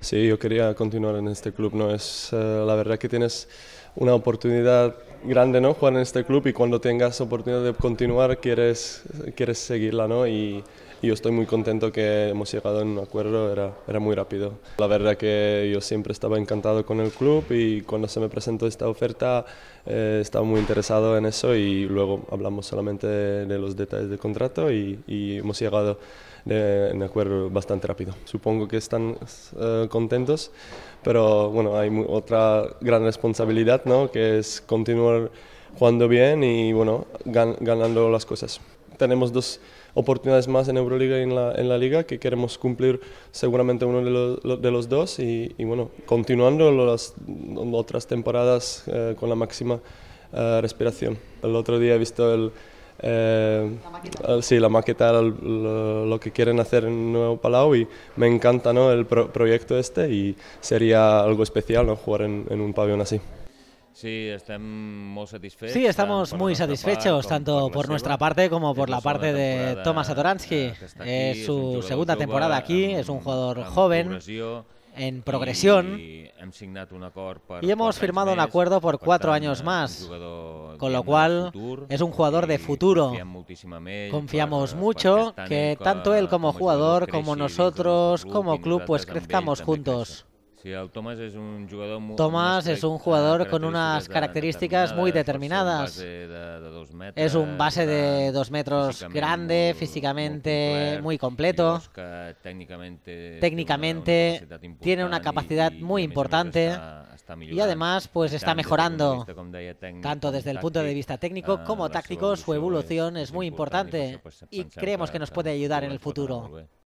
Sí, yo quería continuar en este club, ¿no? Es eh, la verdad que tienes una oportunidad grande, ¿no? Jugar en este club y cuando tengas oportunidad de continuar quieres, quieres seguirla, ¿no? Y, yo estoy muy contento que hemos llegado en un acuerdo, era, era muy rápido. La verdad que yo siempre estaba encantado con el club y cuando se me presentó esta oferta eh, estaba muy interesado en eso y luego hablamos solamente de, los detalles del contrato y, hemos llegado de, eh, en acuerdo bastante rápido. Supongo que están eh, contentos, pero bueno, hay otra gran responsabilidad, ¿no? Que es continuar jugando bien y bueno, ganando las cosas tenemos dos oportunidades más en Euroliga y en la, Liga que queremos cumplir seguramente uno de los, dos y, bueno, continuando las otras temporadas eh, con la máxima eh, respiración. El otro día he visto el, eh, la maqueta. sí, la maqueta, lo, que quieren hacer en Nuevo Palau y me encanta ¿no? el proyecto este y sería algo especial ¿no? jugar en, en un pabellón así. Sí, estamos muy satisfechos, tanto por, nuestra parte como por la parte de Tomás Atoransky. Es su segunda temporada aquí, es un jugador joven. en progresión y, y hemos firmado un acuerdo por cuatro años más, con lo cual es un jugador de futuro. Confiamos mucho que tanto él como jugador, como nosotros, como club, pues crezcamos juntos. Tomás es un jugador... con unas características muy determinadas. es un base de dos metros grande, físicamente muy, completo. técnicamente, tiene una capacidad muy importante. y además pues está mejorando, tanto desde el punto de vista técnico ah, como táctico, su evolución es muy importante. Y creemos que nos puede ayudar en el futuro.